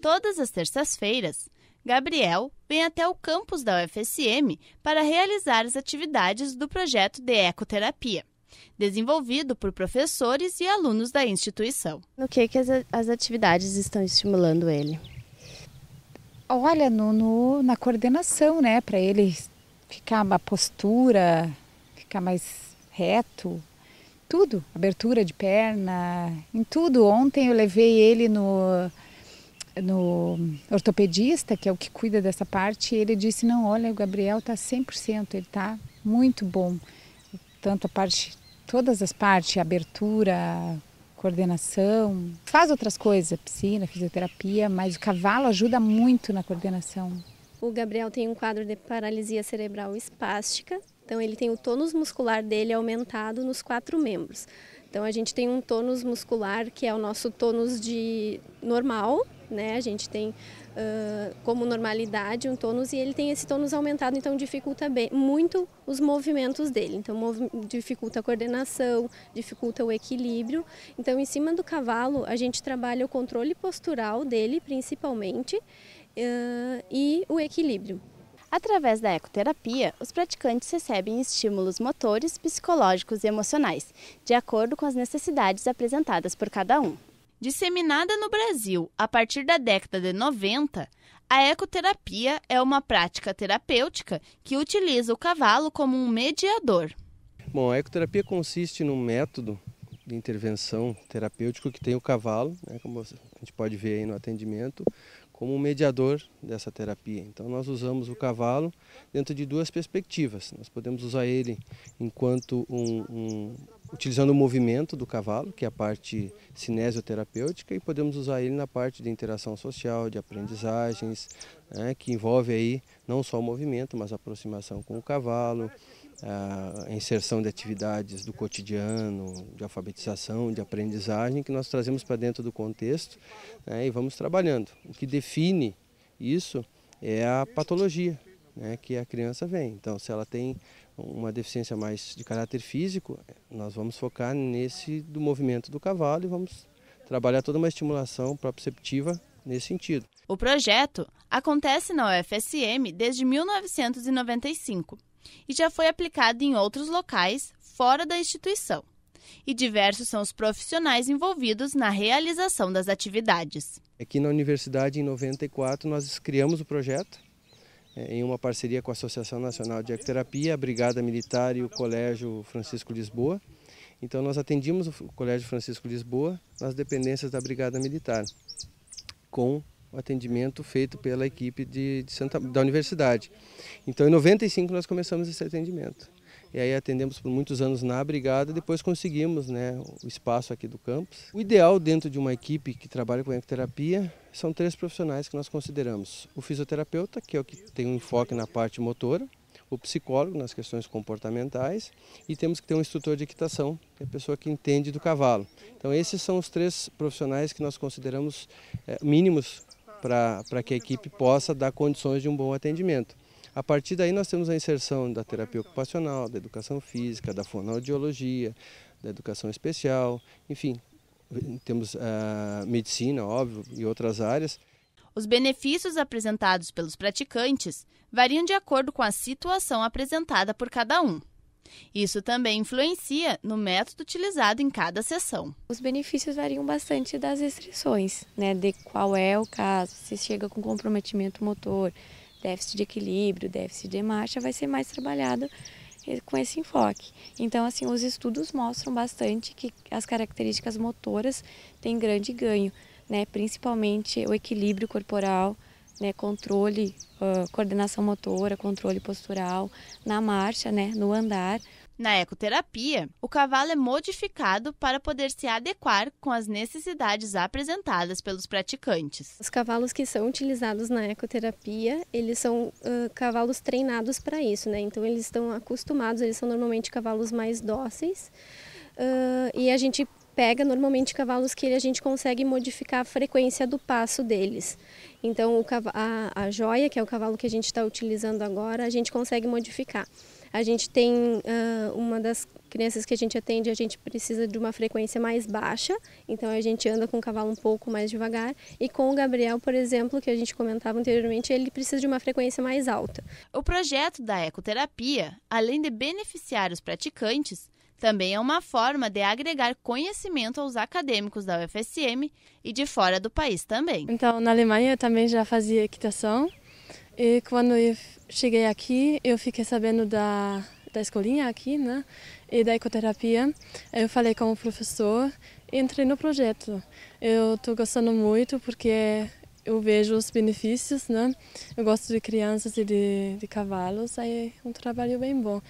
Todas as terças-feiras, Gabriel vem até o campus da UFSM para realizar as atividades do projeto de ecoterapia, desenvolvido por professores e alunos da instituição. No que, que as, as atividades estão estimulando ele? Olha, no, no na coordenação, né? Para ele ficar uma postura, ficar mais reto, tudo, abertura de perna, em tudo. Ontem eu levei ele no no ortopedista, que é o que cuida dessa parte, ele disse: Não, olha, o Gabriel está 100%, ele está muito bom. Tanto a parte, todas as partes, abertura, coordenação. Faz outras coisas, piscina, fisioterapia, mas o cavalo ajuda muito na coordenação. O Gabriel tem um quadro de paralisia cerebral espástica, então ele tem o tônus muscular dele aumentado nos quatro membros. Então a gente tem um tônus muscular que é o nosso tônus de normal, né? A gente tem uh, como normalidade um tônus e ele tem esse tônus aumentado, então dificulta bem, muito os movimentos dele. Então dificulta a coordenação, dificulta o equilíbrio. Então em cima do cavalo a gente trabalha o controle postural dele principalmente uh, e o equilíbrio. Através da ecoterapia, os praticantes recebem estímulos motores, psicológicos e emocionais, de acordo com as necessidades apresentadas por cada um. Disseminada no Brasil a partir da década de 90, a ecoterapia é uma prática terapêutica que utiliza o cavalo como um mediador. Bom, a ecoterapia consiste num método de intervenção terapêutico que tem o cavalo, né, como a gente pode ver aí no atendimento, como um mediador dessa terapia. Então nós usamos o cavalo dentro de duas perspectivas. Nós podemos usar ele enquanto um, um utilizando o movimento do cavalo, que é a parte cinesioterapêutica, e podemos usar ele na parte de interação social, de aprendizagens, né, que envolve aí não só o movimento, mas a aproximação com o cavalo, a inserção de atividades do cotidiano, de alfabetização, de aprendizagem, que nós trazemos para dentro do contexto né, e vamos trabalhando. O que define isso é a patologia, né, que a criança vem. Então, se ela tem uma deficiência mais de caráter físico, nós vamos focar nesse do movimento do cavalo e vamos trabalhar toda uma estimulação proprioceptiva nesse sentido. O projeto acontece na UFSM desde 1995 e já foi aplicado em outros locais fora da instituição. E diversos são os profissionais envolvidos na realização das atividades. Aqui na universidade, em 94, nós criamos o projeto é, em uma parceria com a Associação Nacional de Ecoterapia, a Brigada Militar e o Colégio Francisco Lisboa. Então nós atendimos o Colégio Francisco Lisboa nas dependências da Brigada Militar, com o atendimento feito pela equipe de, de Santa, da universidade. Então em 95 nós começamos esse atendimento. E aí atendemos por muitos anos na brigada, depois conseguimos né, o espaço aqui do campus. O ideal dentro de uma equipe que trabalha com ecoterapia são três profissionais que nós consideramos. O fisioterapeuta, que é o que tem um enfoque na parte motora, o psicólogo nas questões comportamentais e temos que ter um instrutor de equitação, que é a pessoa que entende do cavalo. Então esses são os três profissionais que nós consideramos é, mínimos para que a equipe possa dar condições de um bom atendimento. A partir daí nós temos a inserção da terapia ocupacional, da educação física, da fonoaudiologia, da educação especial, enfim, temos a ah, medicina, óbvio, e outras áreas. Os benefícios apresentados pelos praticantes variam de acordo com a situação apresentada por cada um. Isso também influencia no método utilizado em cada sessão. Os benefícios variam bastante das restrições, né? De qual é o caso, se chega com comprometimento motor, déficit de equilíbrio, déficit de marcha, vai ser mais trabalhado eh, com esse enfoque. Então, assim, os estudos mostram bastante que as características motoras têm grande ganho, né? principalmente o equilíbrio corporal, né? controle, uh, coordenação motora, controle postural, na marcha, né? no andar, na ecoterapia, o cavalo é modificado para poder se adequar com as necessidades apresentadas pelos praticantes. Os cavalos que são utilizados na ecoterapia, eles são uh, cavalos treinados para isso, né? Então eles estão acostumados, eles são normalmente cavalos mais dóceis. Uh, e a gente pega normalmente cavalos que a gente consegue modificar a frequência do passo deles. Então, o, a, a joia, que é o cavalo que a gente está utilizando agora, a gente consegue modificar. A gente tem uh, uma das crianças que a gente atende, a gente precisa de uma frequência mais baixa, então a gente anda com o cavalo um pouco mais devagar. E com o Gabriel, por exemplo, que a gente comentava anteriormente, ele precisa de uma frequência mais alta. O projeto da ecoterapia, além de beneficiar os praticantes, também é uma forma de agregar conhecimento aos acadêmicos da UFSM e de fora do país também. Então, na Alemanha eu também já fazia equitação e quando eu cheguei aqui, eu fiquei sabendo da, da escolinha aqui, né? E da ecoterapia. Eu falei com o professor e entrei no projeto. Eu estou gostando muito porque eu vejo os benefícios, né? Eu gosto de crianças e de, de cavalos, aí é um trabalho bem bom.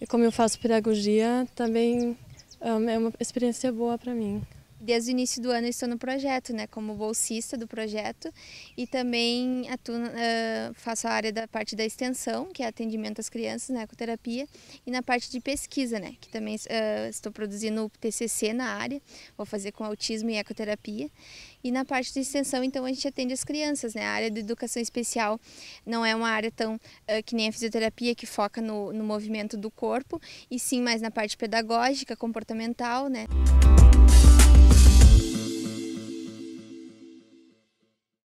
E como eu faço pedagogia, também um, é uma experiência boa para mim desde o início do ano estou no projeto, né, como bolsista do projeto e também atuo, uh, faço a área da parte da extensão, que é atendimento às crianças, né, ecoterapia, e na parte de pesquisa, né, que também uh, estou produzindo o TCC na área, vou fazer com autismo e ecoterapia. E na parte de extensão, então, a gente atende as crianças, né? A área de educação especial não é uma área tão uh, que nem a fisioterapia, que foca no, no movimento do corpo, e sim mais na parte pedagógica, comportamental, né? Música